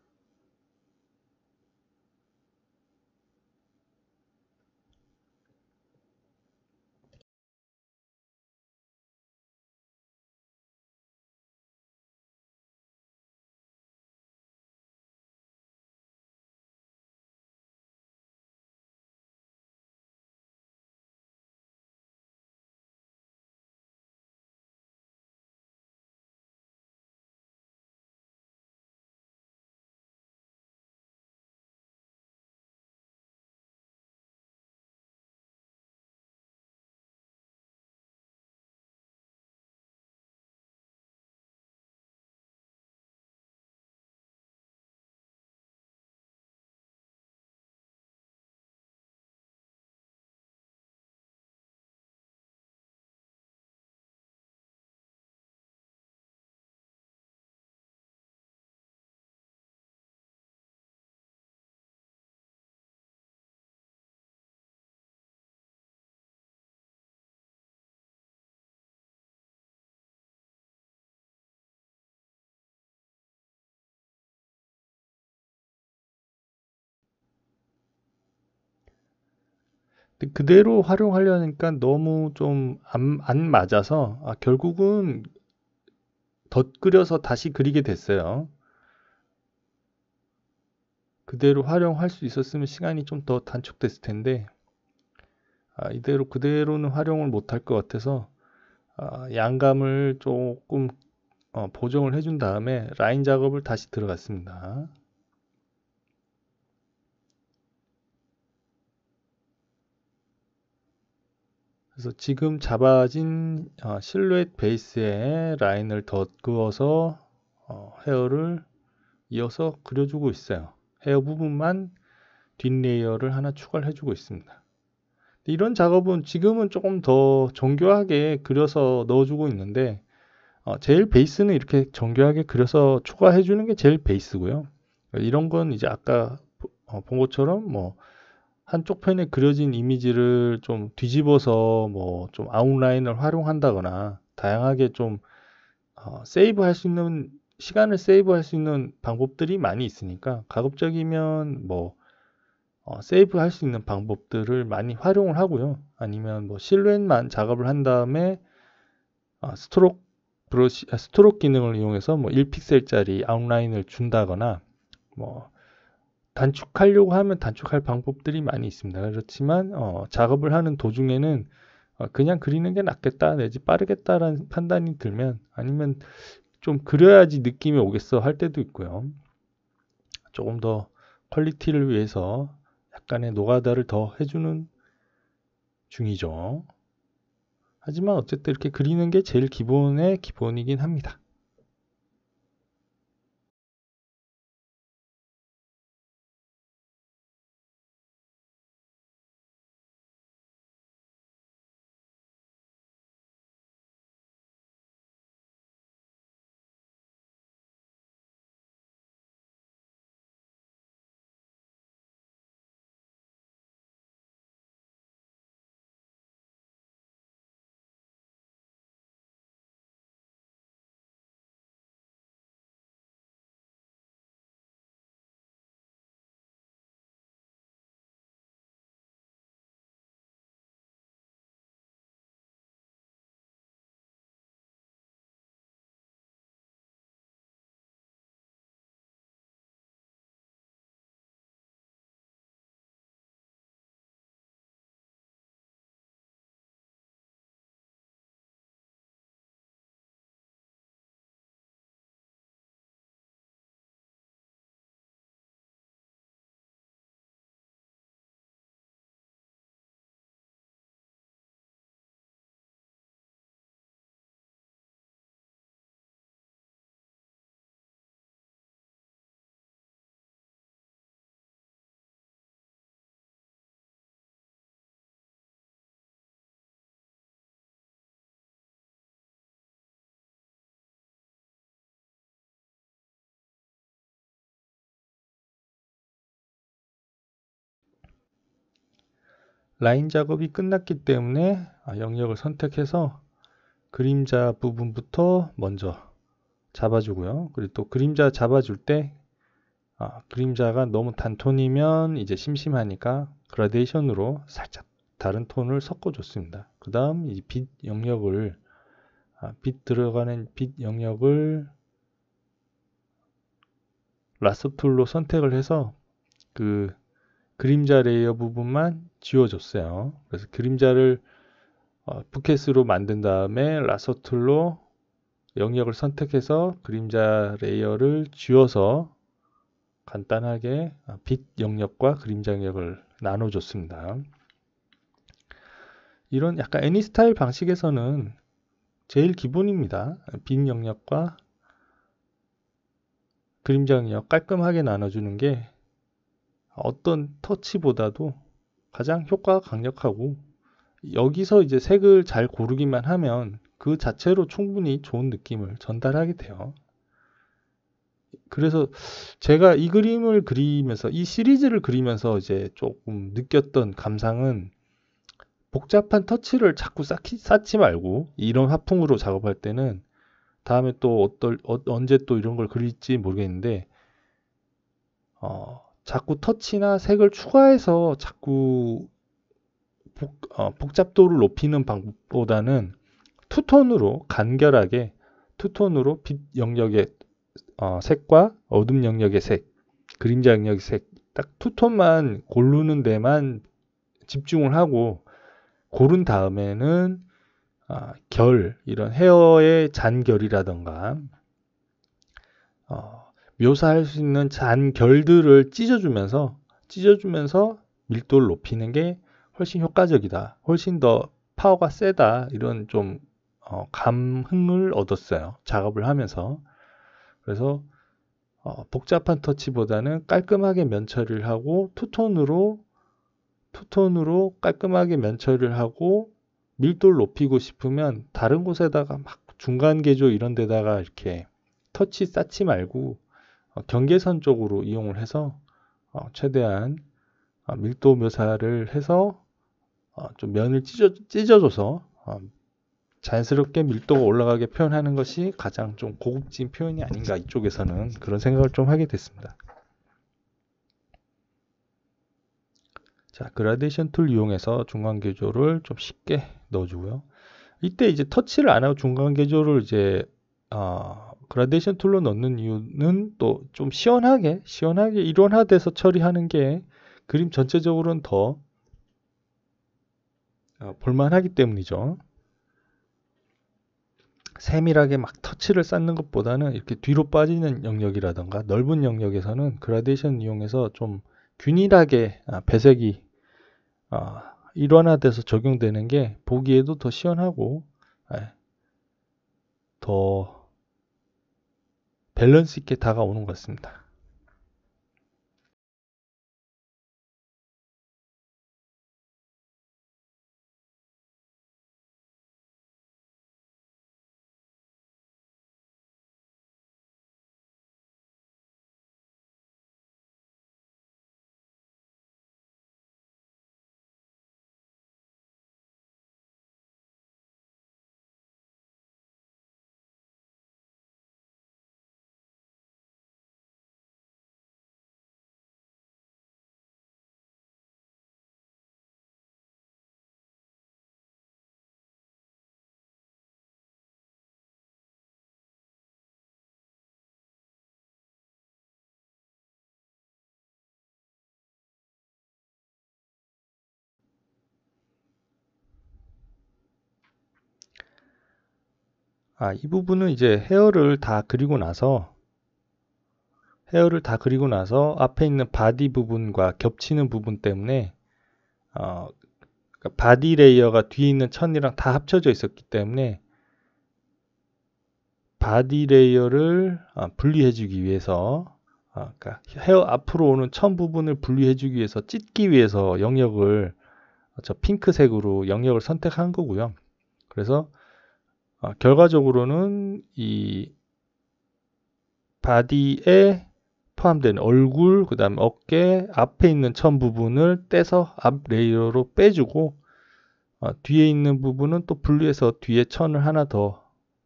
그대로 활용하려니까 너무 좀안안 맞아서 아, 결국은 덧그려서 다시 그리게 됐어요. 그대로 활용할 수 있었으면 시간이 좀 더 단축됐을 텐데 아, 이대로 그대로는 활용을 못할 것 같아서 아, 양감을 조금 어, 보정을 해준 다음에 라인 작업을 다시 들어갔습니다. 그래서 지금 잡아진 어, 실루엣 베이스에 라인을 덧그어서 어, 헤어를 이어서 그려주고 있어요. 헤어 부분만 뒷레이어를 하나 추가를 해주고 있습니다. 이런 작업은 지금은 조금 더 정교하게 그려서 넣어주고 있는데 어, 제일 베이스는 이렇게 정교하게 그려서 추가해주는 게 제일 베이스고요. 그러니까 이런 건 이제 아까 어, 본 것처럼 뭐 한쪽 편에 그려진 이미지를 좀 뒤집어서 뭐 좀 아웃라인을 활용한다거나 다양하게 좀 어, 세이브 할 수 있는 시간을 세이브 할 수 있는 방법들이 많이 있으니까 가급적이면 뭐 어, 세이브 할 수 있는 방법들을 많이 활용을 하고요. 아니면 뭐 실루엣만 작업을 한 다음에 어, 스트록 브러시, 아, 스트로 기능을 이용해서 뭐 1픽셀짜리 아웃라인을 준다거나 뭐 단축하려고 하면 단축할 방법들이 많이 있습니다. 그렇지만 어, 작업을 하는 도중에는 어, 그냥 그리는 게 낫겠다 내지 빠르겠다라는 판단이 들면 아니면 좀 그려야지 느낌이 오겠어 할 때도 있고요. 조금 더 퀄리티를 위해서 약간의 노가다를 더 해주는 중이죠. 하지만 어쨌든 이렇게 그리는 게 제일 기본의 기본이긴 합니다. 라인 작업이 끝났기 때문에 아, 영역을 선택해서 그림자 부분부터 먼저 잡아주고요. 그리고 또 그림자 잡아줄 때 아, 그림자가 너무 단톤이면 이제 심심하니까 그라데이션으로 살짝 다른 톤을 섞어줬습니다. 그 다음 빛 영역을 아, 빛 들어가는 빛 영역을 라스 툴로 선택을 해서 그 그림자 레이어 부분만 지워줬어요. 그래서 그림자를 어, 부켓으로 만든 다음에 라서 툴로 영역을 선택해서 그림자 레이어를 지워서 간단하게 빛 영역과 그림자 영역을 나눠줬습니다. 이런 약간 애니 스타일 방식에서는 제일 기본입니다. 빛 영역과 그림자 영역 깔끔하게 나눠주는 게 어떤 터치보다도 가장 효과가 강력하고 여기서 이제 색을 잘 고르기만 하면 그 자체로 충분히 좋은 느낌을 전달하게 돼요. 그래서 제가 이 그림을 그리면서 이 시리즈를 그리면서 이제 조금 느꼈던 감상은 복잡한 터치를 자꾸 쌓기, 쌓지 말고 이런 화풍으로 작업할 때는 다음에 또 어떨, 어, 언제 또 이런 걸 그릴지 모르겠는데 어, 자꾸 터치나 색을 추가해서 자꾸 복, 어, 복잡도를 높이는 방법보다는 투톤으로 간결하게 투톤으로 빛 영역의 어, 색과 어둠 영역의 색, 그림자 영역의 색, 딱 투톤만 고르는 데만 집중을 하고 고른 다음에는 어, 결, 이런 헤어의 잔결이라던가 어, 묘사할 수 있는 잔결들을 찢어주면서 찢어주면서 밀도를 높이는 게 훨씬 효과적이다. 훨씬 더 파워가 세다. 이런 좀 어, 감흥을 얻었어요. 작업을 하면서. 그래서 어, 복잡한 터치보다는 깔끔하게 면처리를 하고 투톤으로 투톤으로 깔끔하게 면처리를 하고 밀도를 높이고 싶으면 다른 곳에다가 막 중간 개조 이런 데다가 이렇게 터치 쌓지 말고 어, 경계선 쪽으로 이용을 해서 어, 최대한 어, 밀도 묘사를 해서 좀 면을 찢어, 찢어줘서 자연스럽게 밀도가 올라가게 표현하는 것이 가장 좀 고급진 표현이 아닌가 이쪽에서는 그런 생각을 좀 하게 됐습니다. 자, 그라데이션 툴 이용해서 중간 개조를 좀 쉽게 넣어주고요. 이때 이제 터치를 안 하고 중간 개조를 이제 어, 그라데이션 툴로 넣는 이유는 또 좀 시원하게 시원하게 일원화돼서 처리하는 게 그림 전체적으로는 더 어, 볼만하기 때문이죠. 세밀하게 막 터치를 쌓는 것보다는 이렇게 뒤로 빠지는 영역이라던가 넓은 영역에서는 그라데이션 이용해서 좀 균일하게 아, 배색이 아, 일원화돼서 적용되는 게 보기에도 더 시원하고 예, 더 밸런스 있게 다가오는 것 같습니다. 아, 이 부분은 이제 헤어를 다 그리고 나서 헤어를 다 그리고 나서 앞에 있는 바디 부분과 겹치는 부분 때문에 어, 그러니까 바디 레이어가 뒤에 있는 천이랑 다 합쳐져 있었기 때문에 바디 레이어를 아, 분리해주기 위해서 아, 그러니까 헤어 앞으로 오는 천 부분을 분리해주기 위해서 찢기 위해서 영역을 어, 저 핑크색으로 영역을 선택한 거고요. 그래서 어, 결과적으로는 이 바디에 포함된 얼굴, 그 다음에 어깨, 앞에 있는 천 부분을 떼서 앞 레이어로 빼주고 어, 뒤에 있는 부분은 또 분리해서 뒤에 천을 하나 더,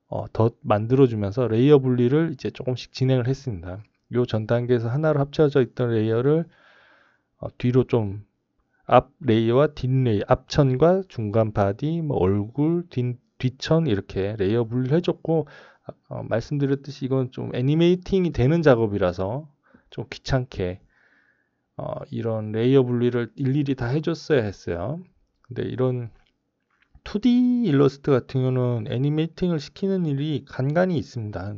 어, 더 만들어주면서 레이어 분리를 이제 조금씩 진행을 했습니다. 요 전 단계에서 하나로 합쳐져 있던 레이어를 어, 뒤로 좀 앞 레이어와 뒷 레이어, 앞천과 중간 바디, 뭐 얼굴, 뒷 뒤천 이렇게 레이어블을 해줬고 어, 말씀드렸듯이 이건 좀 애니메이팅이 되는 작업이라서 좀 귀찮게 어, 이런 레이어 분리를 일일이 다 해줬어야 했어요. 근데 이런 2D 일러스트 같은 경우는 애니메이팅을 시키는 일이 간간이 있습니다.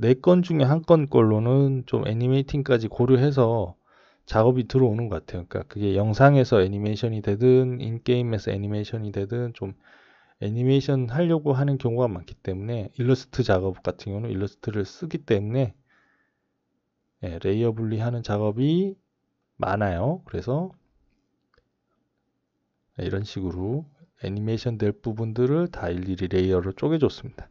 4건 중에 한 건걸로는좀 애니메이팅까지 고려해서 작업이 들어오는 것 같아요. 그러니까 그게 영상에서 애니메이션이 되든 인게임에서 애니메이션이 되든 좀 애니메이션 하려고 하는 경우가 많기 때문에 일러스트 작업 같은 경우는 일러스트를 쓰기 때문에 예, 레이어 분리하는 작업이 많아요. 그래서 예, 이런 식으로 애니메이션 될 부분들을 다 일일이 레이어로 쪼개줬습니다.